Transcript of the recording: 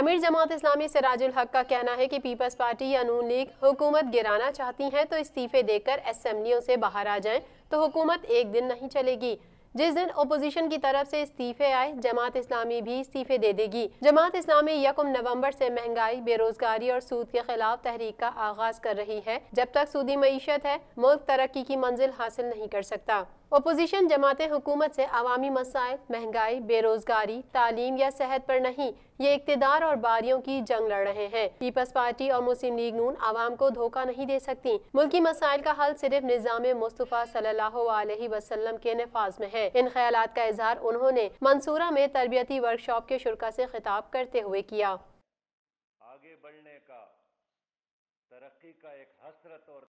अमीर जमात इस्लामी सराजुल हक का कहना है कि पीपल्स पार्टी या नून लीग हुकूमत गिराना चाहती है तो इस्तीफे देकर असम्बलियों से बाहर आ जाएं तो हुकूमत एक दिन नहीं चलेगी जिस दिन ओपोजिशन की तरफ से इस्तीफे आए जमात इस्लामी भी इस्तीफे दे देगी जमात इस्लामी यकम नवंबर से महंगाई बेरोजगारी और सूद के खिलाफ तहरीक का आगाज कर रही है जब तक सूदी मीशत है मुल्क तरक्की की मंजिल हासिल नहीं कर सकता ओपोजिशन जमात हुकूमत से अवामी मसाइल महंगाई बेरोजगारी तालीम या सेहत पर नहीं ये इकतेदार और बारियों की जंग लड़ रहे हैं पीपल्स पार्टी और मुस्लिम लीग नून आवाम को धोखा नहीं दे सकती मुल्की मसाइल का हल सिर्फ निज़ाम मुस्तफ़ा सल्ह वसलम के नफाज में है इन ख्याल का इजहार उन्होंने मंसूरा में तरबियती वर्कशॉप के शुरा ऐसी खिताब करते हुए किया आगे बढ़ने का तरक्की का एक हसरत और